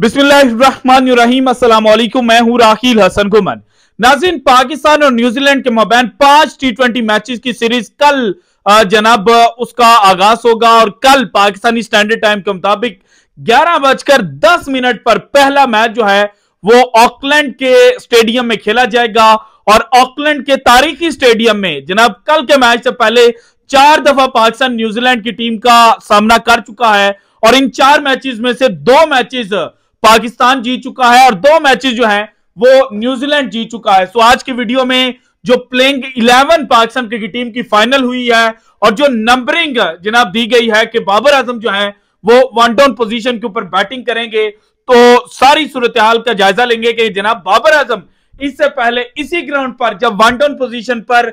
बिस्मिल्लाम मैं हूं राखिल हसन गुमन नाजिन पाकिस्तान और न्यूजीलैंड के मबैन पांच टी ट्वेंटी मैचेस की सीरीज कल जनाब उसका आगाज होगा और कल पाकिस्तानी स्टैंडर्ड टाइम के मुताबिक ग्यारह बजकर दस मिनट पर पहला मैच जो है वो ऑकलैंड के स्टेडियम में खेला जाएगा और ऑकलैंड के तारीखी स्टेडियम में जनाब कल के मैच से पहले चार दफा पाकिस्तान न्यूजीलैंड की टीम का सामना कर चुका है और इन चार मैचेस में से दो मैचेस पाकिस्तान जीत चुका है और दो मैचेस जो हैं वो न्यूजीलैंड जीत चुका है सो आज की वीडियो में जो playing eleven Pakistan cricket team की फाइनल हुई है और जो नंबरिंग जनाब दी गई है कि बाबर आजम जो है वो वन डाउन पोजिशन के ऊपर बैटिंग करेंगे तो सारी सूरत हाल का जायजा लेंगे कि जनाब बाबर आजम इससे पहले इसी ग्राउंड पर जब वन डाउन पोजिशन पर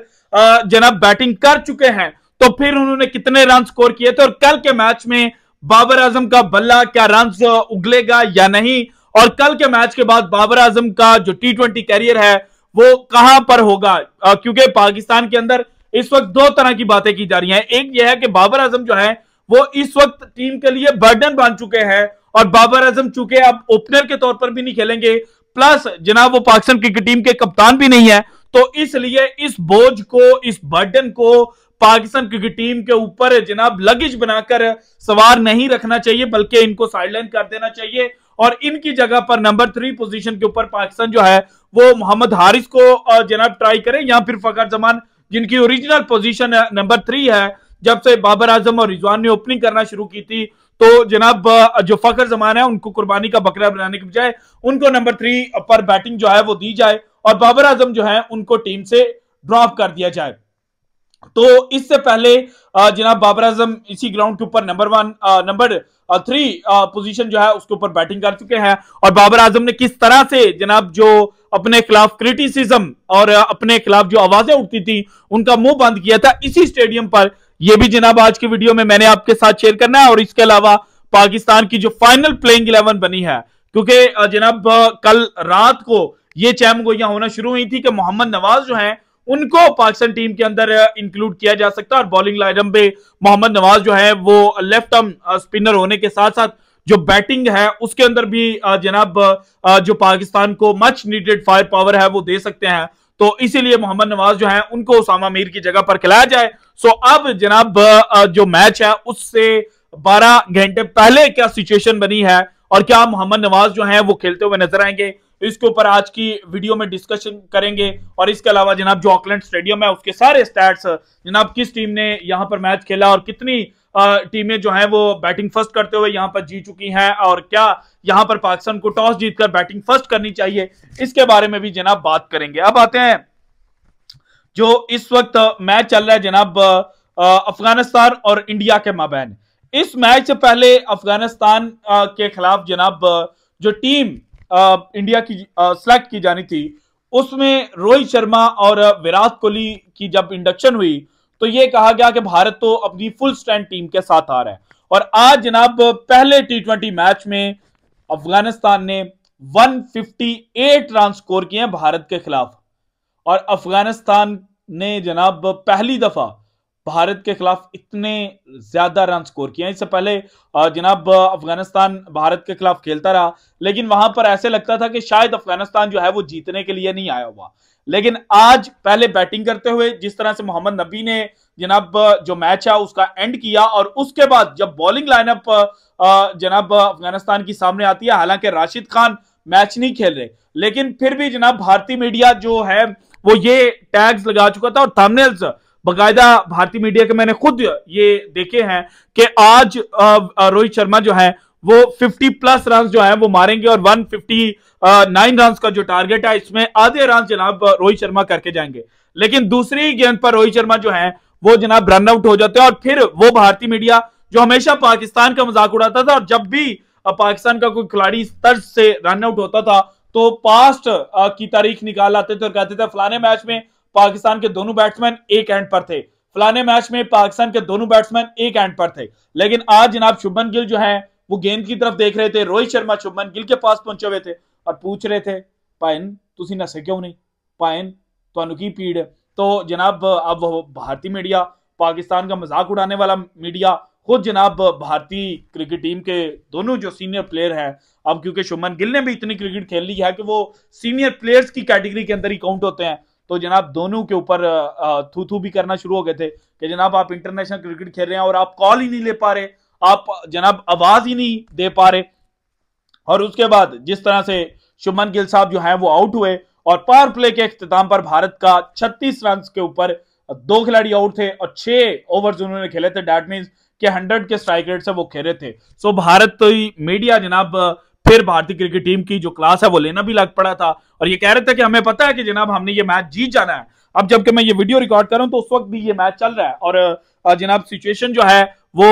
जनाब बैटिंग कर चुके हैं तो फिर उन्होंने कितने रन स्कोर किए थे और कल के मैच में बाबर आजम का बल्ला क्या रन उगलेगा या नहीं और कल के मैच के बाद बाबर आजम का जो टी ट्वेंटी कैरियर है वो कहां पर होगा क्योंकि पाकिस्तान के अंदर इस वक्त दो तरह की बातें की जा रही हैं एक यह है कि बाबर आजम जो है वो इस वक्त टीम के लिए बर्डन बन चुके हैं और बाबर आजम चूंकि अब ओपनर के तौर पर भी नहीं खेलेंगे प्लस जनाब वो पाकिस्तान क्रिकेट टीम के कप्तान भी नहीं है तो इसलिए इस बोझ को इस बर्डन को पाकिस्तान क्रिकेट टीम के ऊपर जनाब लगेज बनाकर सवार नहीं रखना चाहिए बल्कि इनको साइडलाइन कर देना चाहिए और इनकी जगह पर नंबर थ्री पोजीशन के ऊपर पाकिस्तान जो है वो मोहम्मद हारिस को जनाब ट्राई करें या फिर फकर जमान जिनकी ओरिजिनल पोजीशन नंबर थ्री है जब से बाबर आजम और रिजवान ने ओपनिंग करना शुरू की थी तो जनाब जो फकर जमान है उनको कुर्बानी का बकरा बनाने के बजाय उनको नंबर थ्री पर बैटिंग जो है वो दी जाए और बाबर आजम जो है उनको टीम से ड्रॉप कर दिया जाए तो इससे पहले जनाब बाबर आजम इसी ग्राउंड के ऊपर number one number three position जो है उसके ऊपर बैटिंग कर चुके हैं और बाबर आजम ने किस तरह से जनाब जो अपने खिलाफ क्रिटिसिज्म और अपने खिलाफ जो आवाजें उठती थी उनका मुंह बंद किया था इसी स्टेडियम पर यह भी जनाब आज की वीडियो में मैंने आपके साथ शेयर करना है और इसके अलावा पाकिस्तान की जो फाइनल प्लेइंग इलेवन बनी है क्योंकि जनाब कल रात को ये चैम गोइया होना शुरू हुई थी कि मोहम्मद नवाज जो है उनको पाकिस्तान टीम के अंदर इंक्लूड किया जा सकता है और बॉलिंग लाइनअप पे मोहम्मद नवाज जो है वो लेफ्ट आर्म स्पिनर होने के साथ साथ जो बैटिंग है उसके अंदर भी जनाब जो पाकिस्तान को मच नीडेड फायर पावर है वो दे सकते हैं तो इसीलिए मोहम्मद नवाज जो है उनको उसामा मीर की जगह पर खिलाया जाए सो अब जनाब जो मैच है उससे 12 घंटे पहले क्या सिचुएशन बनी है और क्या मोहम्मद नवाज जो है वो खेलते हुए नजर आएंगे इसके ऊपर आज की वीडियो में डिस्कशन करेंगे और इसके अलावा जनाब जो ऑकलैंड स्टेडियम है उसके सारे स्टैट्स जनाब किस टीम ने यहाँ पर मैच खेला और कितनी टीमें जो हैं वो बैटिंग फर्स्ट करते हुए यहाँ पर जीत चुकी हैं और क्या यहाँ पर पाकिस्तान को टॉस जीतकर बैटिंग फर्स्ट करनी चाहिए इसके बारे में भी जनाब बात करेंगे अब आते हैं जो इस वक्त मैच चल रहा है जनाब अफगानिस्तान और इंडिया के माबैन इस मैच से पहले अफगानिस्तान के खिलाफ जनाब जो टीम इंडिया की सिलेक्ट की जानी थी उसमें रोहित शर्मा और विराट कोहली की जब इंडक्शन हुई तो ये कहा गया कि भारत तो अपनी फुल स्टैंड टीम के साथ आ रहा है और आज जनाब पहले टी मैच में अफगानिस्तान ने 158 रन स्कोर किए हैं भारत के खिलाफ और अफगानिस्तान ने जनाब पहली दफा भारत के खिलाफ इतने ज्यादा रन स्कोर किए इससे पहले जनाब अफगानिस्तान भारत के खिलाफ खेलता रहा लेकिन वहां पर ऐसे लगता था कि शायद अफगानिस्तान जो है वो जीतने के लिए नहीं आया हुआ लेकिन आज पहले बैटिंग करते हुए जिस तरह से मोहम्मद नबी ने जनाब जो मैच है उसका एंड किया और उसके बाद जब बॉलिंग लाइनअप जनाब अफगानिस्तान की सामने आती है हालांकि राशिद खान मैच नहीं खेल रहे लेकिन फिर भी जनाब भारतीय मीडिया जो है वो ये टैग्स लगा चुका था और थंबनेल्स बकायदा भारतीय मीडिया के मैंने खुद ये देखे हैं कि आज रोहित शर्मा जो है वो 50 प्लस रन जो है वो मारेंगे और 159 रन का जो टारगेट है इसमें आधे रन जनाब रोहित शर्मा करके जाएंगे लेकिन दूसरी गेंद पर रोहित शर्मा जो है वो जनाब रन आउट हो जाते हैं और फिर वो भारतीय मीडिया जो हमेशा पाकिस्तान का मजाक उड़ाता था और जब भी पाकिस्तान का कोई खिलाड़ी इस तर्ज से रन आउट होता था तो पास्ट की तारीख निकाल आते थे और कहते थे फलाने मैच में पाकिस्तान के दोनों बैट्समैन एक एंड पर थे फलाने मैच में पाकिस्तान के दोनों बैट्समैन एक एंड पर थे लेकिन आज जनाब शुभमन गिल जो है वो गेंद की तरफ देख रहे थे रोहित शर्मा शुभमन गिल के पास पहुंचे हुए थे और पूछ रहे थे पायन तुम नशे क्यों नहीं पायन तुम की पीड़ तो जनाब अब भारतीय मीडिया पाकिस्तान का मजाक उड़ाने वाला मीडिया खुद जनाब भारतीय क्रिकेट टीम के दोनों जो सीनियर प्लेयर हैं अब क्योंकि शुभमन गिल ने भी इतनी क्रिकेट खेल ली है कि वो सीनियर प्लेयर्स की कैटेगरी के अंदर ही काउंट होते हैं तो जनाब दोनों के ऊपर थू थू भी करना शुरू हो गए थे कि जनाब आप इंटरनेशनल क्रिकेट खेल रहे हैं और आप कॉल ही नहीं ले पा रहे आप जनाब आवाज ही नहीं दे पा रहे और उसके बाद जिस तरह से शुभमन गिल साहब जो है वो आउट हुए और पावर प्ले के अख्ताम पर भारत का छत्तीस रन के ऊपर दो खिलाड़ी आउट थे और छह ओवर उन्होंने खेले थे डैट मीन के हंड्रेड के स्ट्राइक रेट से वो खेले थे सो भारत तो मीडिया जनाब फिर भारतीय क्रिकेट टीम की जो क्लास है वो लेना भी लग पड़ा था और ये कह रहे थे कि हमें पता है कि जनाब हमने ये मैच जीत जाना है अब जबकि मैं ये वीडियो रिकॉर्ड कर रहा हूं तो उस वक्त भी ये मैच चल रहा है और जनाब सिचुएशन जो है वो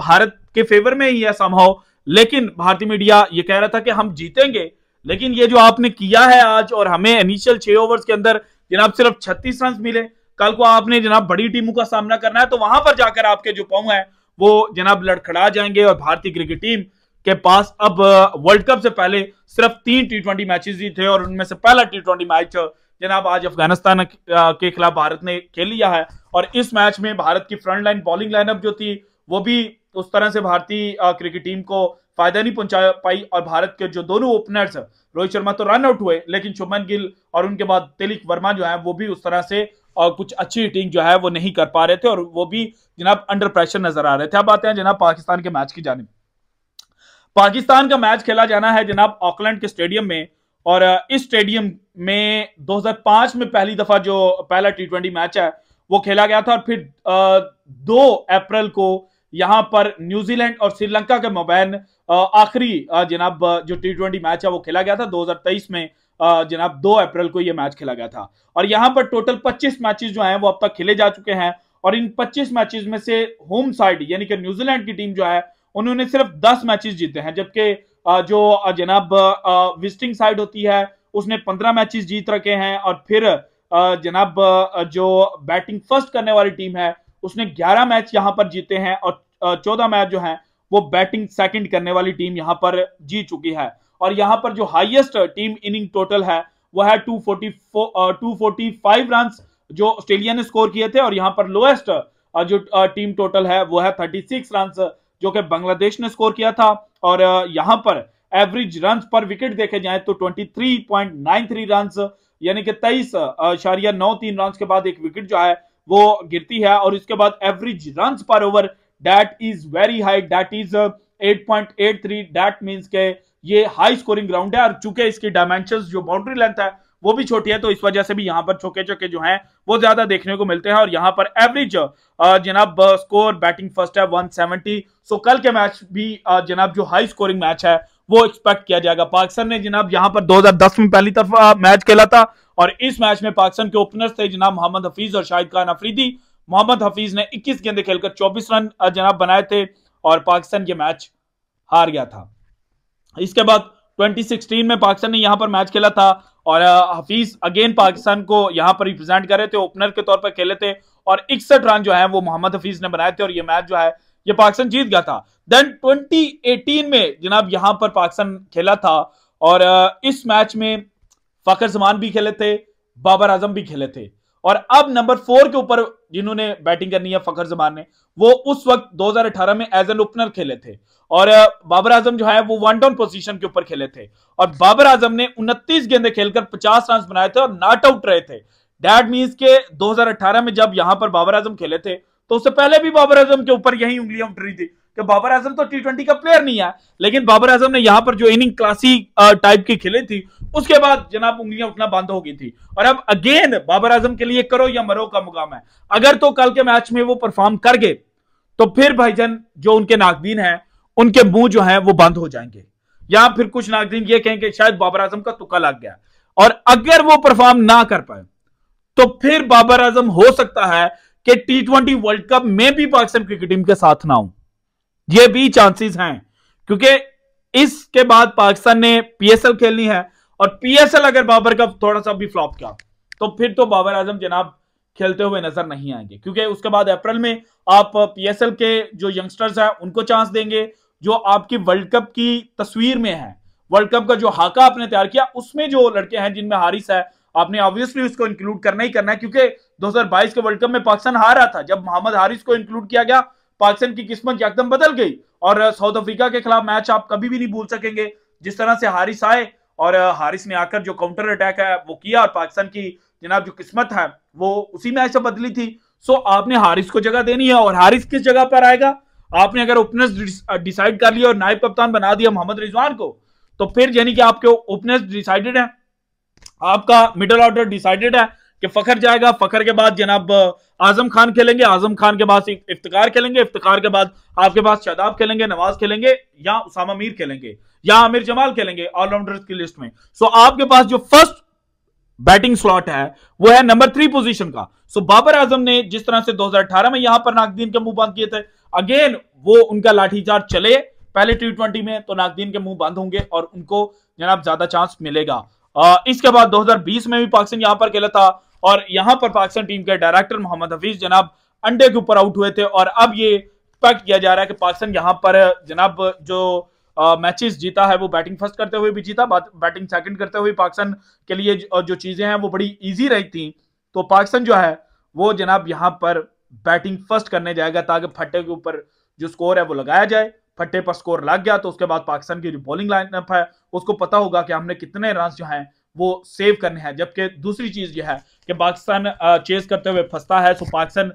भारत के फेवर में ही है संभव लेकिन भारतीय मीडिया ये कह रहा था कि हम जीतेंगे लेकिन ये जो आपने किया है आज और हमें इनिशियल छह ओवर्स के अंदर जनाब सिर्फ छत्तीस रन मिले कल को आपने जनाब बड़ी टीमों का सामना करना है तो वहां पर जाकर आपके जो पाऊ है वो जनाब लड़खड़ा जाएंगे और भारतीय क्रिकेट टीम के पास अब वर्ल्ड कप से पहले सिर्फ तीन टी ट्वेंटी मैचेस ही थे और उनमें से पहला टी ट्वेंटी मैच जनाब आज अफगानिस्तान के खिलाफ भारत ने खेल लिया है और इस मैच में भारत की फ्रंट लाइन बॉलिंग लाइनअप जो थी वो भी उस तरह से भारतीय क्रिकेट टीम को फायदा नहीं पहुंचा पाई और भारत के जो दोनों ओपनर्स रोहित शर्मा तो रन आउट हुए लेकिन शुभमन गिल और उनके बाद तिलिक वर्मा जो है वो भी उस तरह से और कुछ अच्छी हिटिंग जो है वो नहीं कर पा रहे थे और वो भी जनाब अंडर प्रेशर नजर आ रहे थे अब आते हैं जनाब पाकिस्तान के मैच की जानब पाकिस्तान का मैच खेला जाना है जनाब ऑकलैंड के स्टेडियम में और इस स्टेडियम में 2005 में पहली दफा जो पहला टी ट्वेंटी मैच है वो खेला गया था और फिर दो अप्रैल को यहां पर न्यूजीलैंड और श्रीलंका के मबैन आखिरी जनाब जो टी ट्वेंटी मैच है वो खेला गया था 2023 में जनाब 2 अप्रैल को यह मैच खेला गया था और यहां पर टोटल 25 मैचेस जो हैं वो अब तक खेले जा चुके हैं और इन 25 मैचेस में से होम साइड यानी कि न्यूजीलैंड की टीम जो है उन्होंने सिर्फ दस मैचेस जीते हैं जबकि जो जनाब विजिटिंग साइड होती है उसने पंद्रह मैचेस जीत रखे हैं और फिर जनाब जो बैटिंग फर्स्ट करने वाली टीम है उसने ग्यारह मैच यहां पर जीते हैं और चौदह मैच जो है वो बैटिंग सेकंड करने वाली टीम यहां पर जीत चुकी है और यहां पर जो हाईएस्ट टीम इनिंग टोटल है वह है टू फोर्टी फाइव रन जो ऑस्ट्रेलिया ने स्कोर किए थे और यहां पर लोएस्ट जो टीम टोटल है वो है थर्टी सिक्स रन जो कि बांग्लादेश ने स्कोर किया था और यहां पर एवरेज रन पर विकेट देखे जाए तो 23.93 रन यानी कि तेईस इशारिया नौ तीन रन के बाद एक विकेट जो है वो गिरती है और इसके बाद एवरेज रन पर over that is very high that is 8.83 that means के ये हाई स्कोरिंग ग्राउंड है और चूंकि इसकी डायमेंशन जो बाउंड्री लेंथ है वो भी छोटी है तो इस वजह से भी यहाँ पर छोके चौके जो है वो ज्यादा देखने को मिलते हैं और यहाँ पर एवरेज जनाब स्कोर बैटिंग फर्स्ट है वन सो कल के मैच भी जनाब जो हाई स्कोरिंग मैच है वो एक्सपेक्ट किया जाएगा पाकिस्तान ने जनाब यहाँ पर 2010 में पहली तरफ मैच खेला था और इस मैच में पाकिस्तान के ओपनर्स थे जनाब मोहम्मद हफीज और शाहिद खान अफरीदी मोहम्मद हफीज ने 21 गेंदे खेलकर 24 रन जनाब बनाए थे और पाकिस्तान ये मैच हार गया था इसके बाद 2016 में पाकिस्तान ने यहां पर मैच खेला था और हफीज अगेन पाकिस्तान को यहाँ पर रिप्रेजेंट कर रहे थे ओपनर के तौर पर खेले थे और इकसठ रन जो है वो मोहम्मद हफीज ने बनाए थे और ये मैच जो है ये पाकिस्तान जीत गया था देन 2018 में जनाब यहाँ पर पाकिस्तान खेला था और इस मैच में फखर जमान भी खेले थे बाबर आजम भी खेले थे और अब नंबर फोर के ऊपर जिन्होंने बैटिंग करनी है फखर जमान ने वो उस वक्त 2018 में एज एन ओपनर खेले थे और बाबर आजम जो है वो वन डाउन पोजीशन के ऊपर खेले थे और बाबर आजम ने 29 गेंदे खेलकर 50 रन बनाए थे और नॉट आउट रहे थे डैट मीन्स के 2018 में जब यहां पर बाबर आजम खेले थे तो उससे पहले भी बाबर आजम के ऊपर यही उंगलियां उठ रही थी कि बाबर आजम तो टी का प्लेयर नहीं है लेकिन बाबर आजम ने यहाँ पर जो इनिंग क्लासी टाइप की खेली थी उसके बाद जनाब उंगलियां उठना बंद हो गई थी और अब अगेन बाबर आजम के लिए करो या मरो का मुकाम है अगर तो कल के मैच में वो परफॉर्म कर गए तो फिर भाईजन जो उनके नागबीन है उनके मुंह जो है वो बंद हो जाएंगे या फिर कुछ नागरिक ये कहेंगे शायद बाबर आजम का तुक्का लग गया और अगर वो परफॉर्म ना कर पाए तो फिर बाबर आजम हो सकता है कि टी ट्वेंटी वर्ल्ड कप में भी पाकिस्तान क्रिकेट टीम के साथ ना हूं ये भी चांसेस हैं क्योंकि इसके बाद पाकिस्तान ने पीएसएल खेलनी है और पीएसएल अगर बाबर का थोड़ा सा भी फ्लॉप किया तो फिर तो बाबर आजम जनाब खेलते हुए नजर नहीं आएंगे क्योंकि उसके बाद अप्रैल में आप पीएसएल के जो यंगस्टर्स हैं उनको चांस देंगे जो आपकी वर्ल्ड कप की तस्वीर में है वर्ल्ड कप का जो हाका आपने तैयार किया उसमें जो लड़के हैं जिनमें हारिस है आपने ऑब्वियसली उसको इंक्लूड करना ही करना है क्योंकि 2022 के वर्ल्ड कप में पाकिस्तान हार रहा था जब मोहम्मद हारिस को इंक्लूड किया गया पाकिस्तान की किस्मत एकदम बदल गई और साउथ अफ्रीका के खिलाफ मैच आप कभी भी नहीं भूल सकेंगे जिस तरह से हारिस आए और हारिस ने आकर जो काउंटर अटैक है वो किया और पाकिस्तान की जनाब जो किस्मत है वो उसी मैच से बदली थी सो आपने हारिस को जगह देनी है और हारिस किस जगह पर आएगा आपने अगर ओपनर्स डिसाइड कर लिया और नायब कप्तान बना दिया मोहम्मद रिजवान को तो फिर यानी कि आपके ओपनर्स डिसाइडेड है आपका मिडल ऑर्डर डिसाइडेड है कि फखर जाएगा फखर के बाद जनाब आजम खान खेलेंगे आजम खान के बाद इफ्तार खेलेंगे इफ्तार के बाद आपके पास शादाब खेलेंगे नवाज खेलेंगे या उसामा मीर खेलेंगे या आमिर जमाल खेलेंगे ऑलराउंडर की लिस्ट में सो आपके पास जो फर्स्ट बैटिंग स्लॉट है वो है नंबर थ्री पोजीशन का सो बाबर आजम ने जिस तरह से 2018 में यहां पर नागदीन के मुंह बंद किए थे अगेन वो उनका लाठीचार्ज चले पहले टी ट्वेंटी में तो नागदीन के मुंह बंद होंगे और उनको जनाब ज्यादा चांस मिलेगा इसके बाद 2020 में भी पाकिस्तान यहां पर खेला था और यहां पर पाकिस्तान टीम के डायरेक्टर मोहम्मद हफीज जनाब अंडे के ऊपर आउट हुए थे और अब ये एक्सपेक्ट किया जा रहा है कि पाकिस्तान यहां पर जनाब जो मैचेस जीता है वो बैटिंग फर्स्ट करते हुए भी जीता बैटिंग सेकंड करते हुए पाकिस्तान के लिए जो, चीजें हैं वो बड़ी ईजी रही थी तो पाकिस्तान जो है वो जनाब यहां पर बैटिंग फर्स्ट करने जाएगा ताकि फट्टे के ऊपर जो स्कोर है वो लगाया जाए फट्टे पर स्कोर लग गया तो उसके बाद पाकिस्तान की जो बॉलिंग लाइनअप है उसको पता होगा कि हमने कितने रन जो हैं वो सेव करने हैं जबकि दूसरी चीज यह है कि पाकिस्तान चेज करते हुए फंसता है तो पाकिस्तान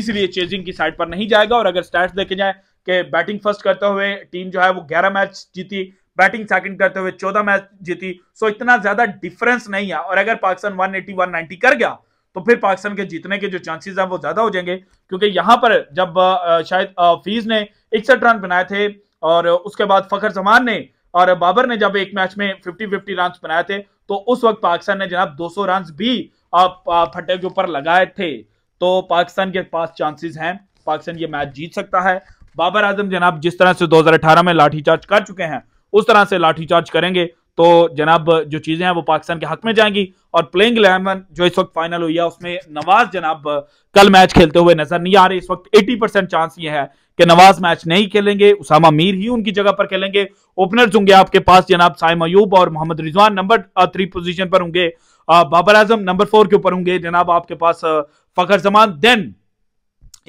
इसलिए चेजिंग की साइड पर नहीं जाएगा और अगर स्टैट्स देखे जाए कि बैटिंग फर्स्ट करते हुए टीम जो है वो ग्यारह मैच जीती बैटिंग सेकंड करते हुए चौदह मैच जीती सो इतना ज्यादा डिफरेंस नहीं है और अगर पाकिस्तान वन एटी कर गया तो फिर पाकिस्तान के जीतने के जो चांसेस हैं वो ज्यादा हो जाएंगे क्योंकि यहां पर जब शायद फीज ने इकसठ रन बनाए थे और उसके बाद फखर जमान ने और बाबर ने जब एक मैच में फिफ्टी फिफ्टी रन बनाए थे तो उस वक्त पाकिस्तान ने जनाब 200 रन भी फटे के ऊपर लगाए थे तो पाकिस्तान के पास चांसेस हैं पाकिस्तान ये मैच जीत सकता है बाबर आजम जनाब जिस तरह से 2018 में लाठीचार्ज कर चुके हैं उस तरह से लाठीचार्ज करेंगे तो जनाब जो चीज़ें हैं वो पाकिस्तान के हक में जाएंगी और प्लेइंग इलेवन जो इस वक्त फाइनल हुई है उसमें नवाज जनाब कल मैच खेलते हुए नजर नहीं आ रहे इस वक्त 80 परसेंट चांस ये है कि नवाज मैच नहीं खेलेंगे उसामा मीर ही उनकी जगह पर खेलेंगे ओपनर्स होंगे आपके पास जनाब साइम अयूब और Mohammad Rizwan number three position पर होंगे बाबर आजम नंबर फोर के ऊपर होंगे जनाब आपके पास फखर जमान देन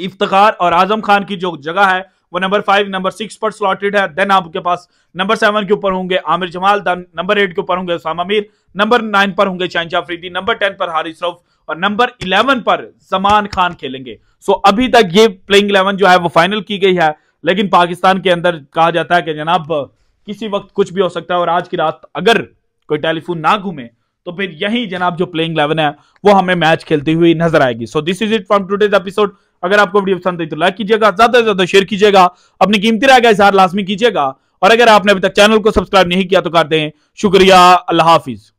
इफ्तार और आजम खान की जो जगह है वो नंबर फाइव नंबर सिक्स पर स्लॉटेड है देन आपके पास नंबर सेवन के ऊपर होंगे आमिर जमाल नंबर एट के ऊपर होंगे उसामा मीर नंबर नाइन पर होंगे शाहजा अफरीदी नंबर टेन पर हारिस रफ और नंबर इलेवन पर जमान खान खेलेंगे सो अभी तक ये प्लेइंग इलेवन जो है वो फाइनल की गई है लेकिन पाकिस्तान के अंदर कहा जाता है कि जनाब किसी वक्त कुछ भी हो सकता है और आज की रात अगर कोई टेलीफोन ना घूमे तो फिर यही जनाब जो प्लेइंग इलेवन है वो हमें मैच खेलती हुई नजर आएगी so this is it from today's episode अगर आपको वीडियो पसंद आई तो लाइक कीजिएगा ज्यादा से ज्यादा शेयर कीजिएगा अपनी कीमती राय का इजहार लाजमी कीजिएगा और अगर आपने अभी तक चैनल को सब्सक्राइब नहीं किया तो कर दें शुक्रिया अल्लाह हाफिज़